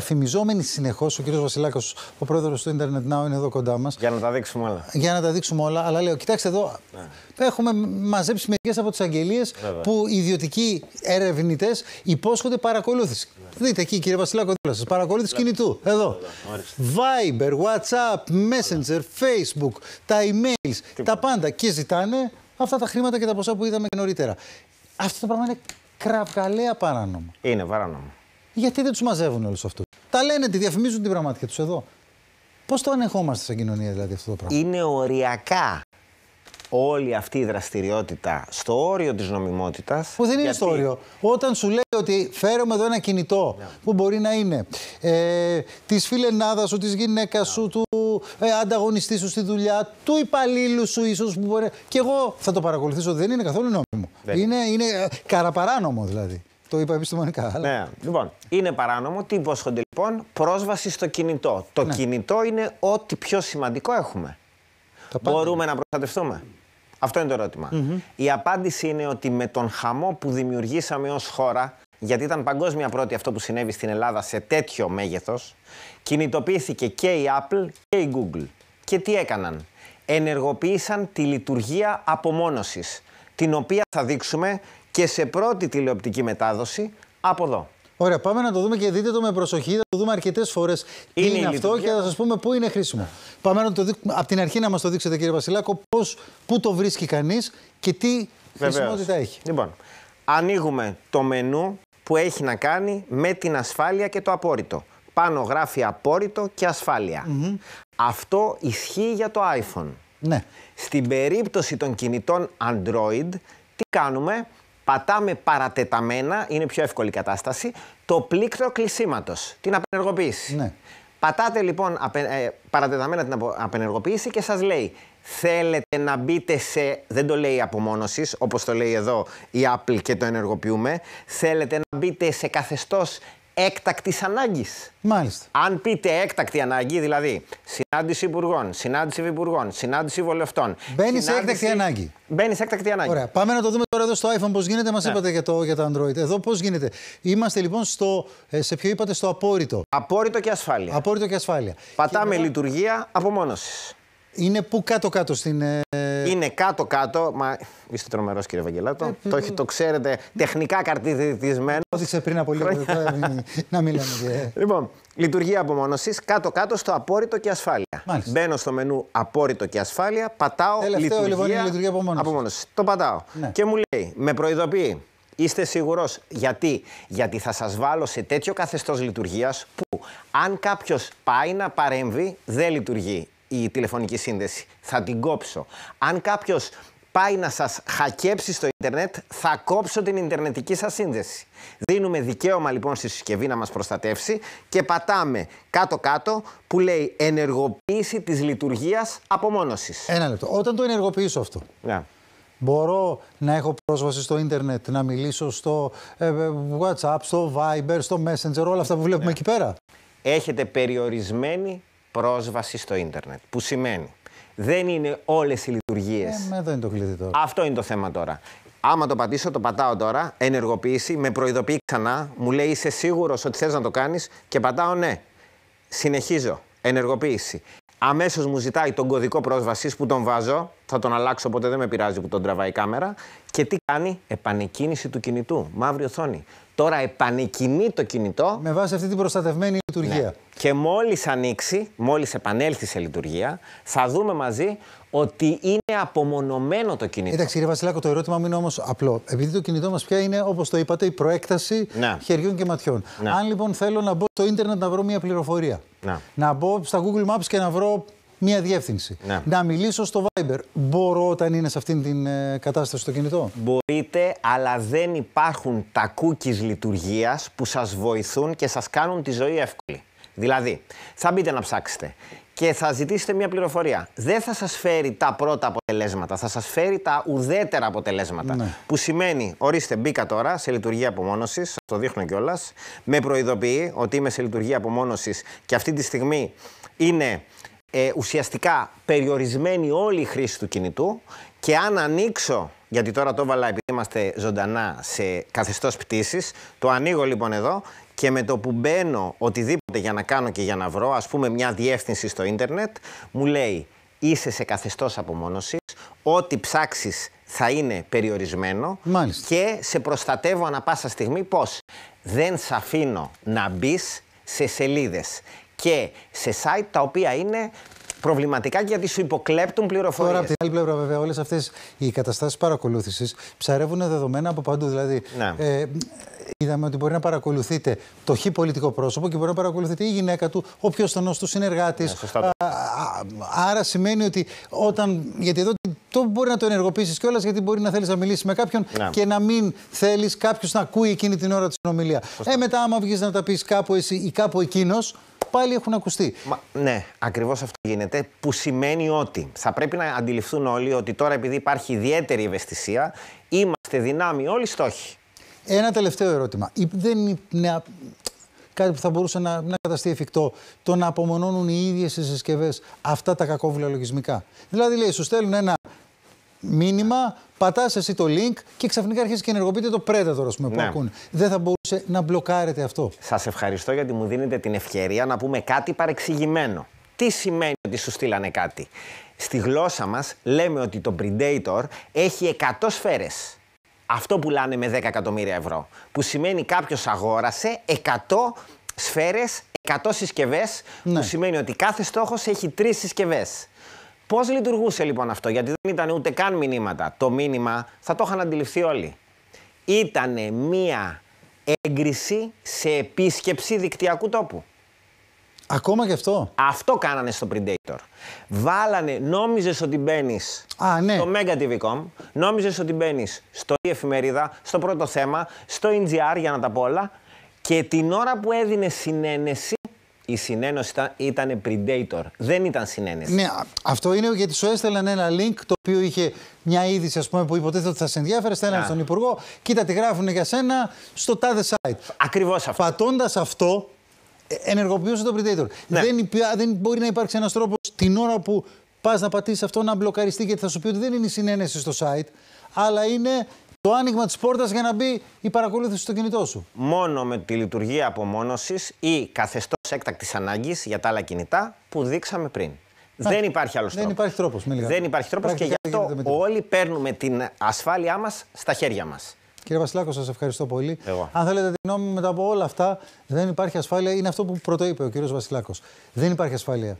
Αφημιζόμενοι συνεχώς, ο κύριος Βασιλάκος, ο πρόεδρος του Internet Now, είναι εδώ κοντά μας. Για να τα δείξουμε όλα. Για να τα δείξουμε όλα, αλλά λέω: Κοιτάξτε εδώ, ναι. έχουμε μαζέψει μερικές από τις αγγελίες που οι ιδιωτικοί ερευνητές υπόσχονται παρακολούθηση. Ναι. Δείτε εκεί, κύριε Βασιλάκο, δίπλα σας. Παρακολούθηση κινητού. Εδώ. Viber, WhatsApp, Messenger, Facebook, τα emails, τα πάντα. Και ζητάνε αυτά τα χρήματα και τα ποσά που είδαμε και νωρίτερα. Αυτό το πράγμα είναι κραυγαλαία παράνομο. Είναι παράνομο. Γιατί δεν τους μαζεύουν όλους αυτούς. Τα λένε, τη διαφημίζουν την πραγματική τους εδώ. Πώς το ανεχόμαστε σαν κοινωνία δηλαδή αυτό το πράγμα. Είναι οριακά όλη αυτή η δραστηριότητα στο όριο της νομιμότητας. Που δεν είναι γιατί... στο όριο. Όταν σου λέει ότι φέρομαι εδώ ένα κινητό ναι. που μπορεί να είναι ε, της φιλενάδας σου, της γυναίκας σου, του ε, ανταγωνιστή σου στη δουλειά, του υπαλλήλου σου ίσως που μπορεί. Και εγώ θα το παρακολουθήσω. Δεν είναι καθόλου νόμιμο. Είναι, είναι ε, καραπαράνομο δηλαδή. Το είπα επιστημονικά. Αλλά... Ναι. Λοιπόν, είναι παράνομο. Τι υπόσχονται λοιπόν, πρόσβαση στο κινητό. Το ναι. κινητό είναι ό,τι πιο σημαντικό έχουμε. Μπορούμε να προστατευτούμε. Αυτό είναι το ερώτημα. Mm-hmm. Η απάντηση είναι ότι με τον χαμό που δημιουργήσαμε ως χώρα, γιατί ήταν παγκόσμια πρώτη αυτό που συνέβη στην Ελλάδα σε τέτοιο μέγεθος. κινητοποιήθηκε και η Apple και η Google. Και τι έκαναν. Ενεργοποίησαν τη λειτουργία απομόνωσης την οποία θα δείξουμε και σε πρώτη τηλεοπτική μετάδοση από εδώ. Ωραία, πάμε να το δούμε και δείτε το με προσοχή. Θα το δούμε αρκετές φορές. Είναι, είναι αυτό και θα σας πούμε πού είναι χρήσιμο. Πάμε να το δείξουμε από την αρχή να μας το δείξετε, κύριε Βασιλάκο, πώς, πού το βρίσκει κανείς και τι χρησιμότητα έχει. Λοιπόν, ανοίγουμε το μενού που έχει να κάνει με την ασφάλεια και το απόρριτο. Πάνω γράφει απόρριτο και ασφάλεια. Αυτό ισχύει για το iPhone. Ναι. Στην περίπτωση των κινητών Android, τι κάνουμε, Πατάμε παρατεταμένα, είναι πιο εύκολη κατάσταση, το πλήκτρο κλεισίματος, την απενεργοποίηση. Ναι. Πατάτε λοιπόν απε, ε, παρατεταμένα την απενεργοποίηση και σας λέει θέλετε να μπείτε σε, δεν το λέει απομόνωσης, όπως το λέει εδώ η Apple και το ενεργοποιούμε, θέλετε να μπείτε σε καθεστώς έκτακτης ανάγκης. Μάλιστα. Αν πείτε έκτακτη ανάγκη, δηλαδή συνάντηση υπουργών, συνάντηση υπουργών, συνάντηση βολευτών. Μπαίνεις σε έκτακτη ανάγκη. Μπαίνεις σε έκτακτη ανάγκη. Ωραία. Πάμε να το δούμε τώρα εδώ στο iPhone πώς γίνεται. Μας ναι. είπατε για το, για το Android. Εδώ πώς γίνεται. Είμαστε λοιπόν στο. Ε, σε ποιο είπατε, στο απόρριτο. Απόρριτο και ασφάλεια. Απόρριτο και ασφάλεια. Πατάμε λειτουργία απομόνωσης. Είναι που κάτω-κάτω στην. Ε, ε, είναι κάτω-κάτω, μα είστε τρομερός κύριε Βαγγελάτο. Ε, το, το ξέρετε τεχνικά καρτιδισμένο. σε πριν από λίγο. να μιλάμε. Λοιπόν, λειτουργία απομόνωσης κάτω-κάτω στο απόρριτο και ασφάλεια. Μάλιστα. Μπαίνω στο μενού απόρριτο και ασφάλεια, πατάω Τελευταίο, λοιπόν Είναι λειτουργία απομόνωσης. Το πατάω. Ναι. Και μου λέει, με προειδοποιεί. Είστε σίγουρος. Γιατί? Γιατί θα σας βάλω σε τέτοιο καθεστώς λειτουργίας που αν κάποιος πάει να παρέμβει, δεν λειτουργεί η τηλεφωνική σύνδεση. Θα την κόψω. Αν κάποιος πάει να σας χακέψει στο ίντερνετ, θα κόψω την ιντερνετική σας σύνδεση. Δίνουμε δικαίωμα λοιπόν στη συσκευή να μας προστατεύσει και πατάμε κάτω-κάτω που λέει ενεργοποίηση της λειτουργίας απομόνωσης. Ένα λεπτό. Όταν το ενεργοποιήσω αυτό, ναι. μπορώ να έχω πρόσβαση στο ίντερνετ, να μιλήσω στο ε, ε, WhatsApp, στο Viber, στο Messenger, όλα αυτά που βλέπουμε ναι. εκεί πέρα. Έχετε περιορισμένη πρόσβαση στο ίντερνετ. Που σημαίνει δεν είναι όλες οι λειτουργίες. Ε, εδώ είναι το κλειδί τώρα. Αυτό είναι το θέμα τώρα. Άμα το πατήσω, το πατάω τώρα, ενεργοποίηση, με προειδοποιεί ξανά, μου λέει είσαι σίγουρος ότι θες να το κάνεις και πατάω ναι. Συνεχίζω. Ενεργοποίηση. Αμέσως μου ζητάει τον κωδικό πρόσβασης που τον βάζω. Θα τον αλλάξω, οπότε δεν με πειράζει που τον τραβάει η κάμερα. Και τι κάνει, επανεκκίνηση του κινητού, μαύρη οθόνη. Τώρα επανεκκινεί το κινητό. Με βάση αυτή την προστατευμένη λειτουργία. Ναι. Και μόλις ανοίξει, μόλις επανέλθει σε λειτουργία, θα δούμε μαζί ότι είναι απομονωμένο το κινητό. Εντάξει, κύριε Βασιλάκο, το ερώτημα μου είναι όμως απλό. Επειδή το κινητό μας πια είναι, όπως το είπατε, η προέκταση ναι. χεριών και ματιών. Ναι. Αν λοιπόν θέλω να μπω στο ίντερνετ να βρω μια πληροφορία, ναι. να μπω στα Google Maps και να βρω μία διεύθυνση. Ναι. Να μιλήσω στο Viber. Μπορώ όταν είναι σε αυτήν την ε, κατάσταση στο κινητό. Μπορείτε, αλλά δεν υπάρχουν τα cookies λειτουργίας που σας βοηθούν και σας κάνουν τη ζωή εύκολη. Δηλαδή, θα μπείτε να ψάξετε και θα ζητήσετε μια πληροφορία. Δεν θα σας φέρει τα πρώτα αποτελέσματα, θα σας φέρει τα ουδέτερα αποτελέσματα. Ναι. Που σημαίνει, ορίστε, μπήκα τώρα σε λειτουργία απομόνωσης, σας το δείχνω κιόλας. με προειδοποιεί ότι είμαι σε λειτουργία απομόνωσης και αυτή τη στιγμή είναι ε, ουσιαστικά περιορισμένη όλη η χρήση του κινητού και αν ανοίξω, γιατί τώρα το έβαλα επειδή είμαστε ζωντανά σε καθεστώς πτήσης, το ανοίγω λοιπόν εδώ και με το που μπαίνω οτιδήποτε για να κάνω και για να βρω, ας πούμε μια διεύθυνση στο ίντερνετ, μου λέει είσαι σε καθεστώς απομόνωσης, ό,τι ψάξεις θα είναι περιορισμένο και σε προστατεύω ανα πάσα στιγμή πώς δεν σε αφήνω να μπεις σε σελίδες και σε site τα οποία είναι προβληματικά γιατί σου υποκλέπτουν πληροφορίες. Τώρα, από την άλλη πλευρά, βέβαια, όλες αυτές οι καταστάσεις παρακολούθησης ψαρεύουν δεδομένα από παντού. Δηλαδή, ναι. ε, είδαμε ότι μπορεί να παρακολουθείτε το χι πολιτικό πρόσωπο και μπορεί να παρακολουθείτε η γυναίκα του, ο πιο στενό του συνεργάτης. Ναι, άρα σημαίνει ότι όταν. Γιατί εδώ το μπορεί να το ενεργοποιήσεις κιόλας, γιατί μπορεί να θέλεις να μιλήσεις με κάποιον ναι. και να μην θέλεις κάποιος να ακούει εκείνη την ώρα τη συνομιλία. Ε, μετά, άμα βγεις να τα πεις κάπου εσύ ή κάπου εκείνος, πάλι έχουν ακουστεί. Μα, ναι, ακριβώς αυτό γίνεται. Που σημαίνει ότι θα πρέπει να αντιληφθούν όλοι ότι τώρα επειδή υπάρχει ιδιαίτερη ευαισθησία, είμαστε δυνάμοι όλοι στόχοι. Ένα τελευταίο ερώτημα. Δεν είναι κάτι που θα μπορούσε να, να καταστεί εφικτό. Το να απομονώνουν οι ίδιες οι συσκευές αυτά τα κακόβουλα λογισμικά. Δηλαδή, λέει, σου στέλνουν ένα μήνυμα, πατάς εσύ το link και ξαφνικά αρχίζεις και ενεργοποιείται το Predator ας πούμε, που ναι. Δεν θα μπορούσε να μπλοκάρετε αυτό. Σας ευχαριστώ γιατί μου δίνετε την ευκαιρία να πούμε κάτι παρεξηγημένο. Τι σημαίνει ότι σου στείλανε κάτι. Στη γλώσσα μας λέμε ότι το Predator έχει 100 σφαίρες. Αυτό πουλάνε με 10 εκατομμύρια ευρώ. Που σημαίνει κάποιος αγόρασε 100 σφαίρες, 100 συσκευές. Ναι. Που σημαίνει ότι κάθε στόχος έχει 3 συσκευές. Πώς λειτουργούσε λοιπόν αυτό, γιατί δεν ήταν ούτε καν μηνύματα. Το μήνυμα θα το είχαν αντιληφθεί όλοι. Ήταν μία έγκριση σε επίσκεψη δικτυακού τόπου. Ακόμα και αυτό. Αυτό κάνανε στο Predator. Βάλανε, νόμιζες ότι μπαίνεις ναι. στο Mega TV.com, νόμιζες ότι μπαίνεις στο e εφημερίδα, στο πρώτο θέμα, στο NGR για να τα πω όλα. Και την ώρα που έδινε συνένεση, η συνένωση ήταν predator. Δεν ήταν συνένεση. Ναι, αυτό είναι γιατί σου έστελναν ένα link το οποίο είχε μια είδηση ας πούμε, που υποτίθεται ότι θα σε ενδιαφέρε. Στέλναν ναι. στον Υπουργό. Κοίτα τι γράφουν για σένα στο τάδε site. Ακριβώς αυτό. Πατώντας αυτό, ε, ενεργοποιούσε το predator. Ναι. Δεν, δεν μπορεί να υπάρξει ένας τρόπος την ώρα που πας να πατήσεις αυτό να μπλοκαριστεί γιατί θα σου πει ότι δεν είναι η συνένεση στο site αλλά είναι το άνοιγμα της πόρτας για να μπει η παρακολούθηση στο κινητό σου. Μόνο με τη λειτουργία απομόνωσης ή καθεστώς έκτακτης ανάγκης για τα άλλα κινητά που δείξαμε πριν. δεν υπάρχει άλλος τρόπο. Δεν υπάρχει τρόπος. Δεν υπάρχει τρόπος και γι' αυτό όλοι παίρνουμε την ασφάλειά μας στα χέρια μας. Κύριε Βασιλάκο, σας ευχαριστώ πολύ. Εγώ. Αν θέλετε τη γνώμη μετά από όλα αυτά, δεν υπάρχει ασφάλεια. Είναι αυτό που είπε ο κύριος Βασιλάκος. Δεν υπάρχει ασφάλεια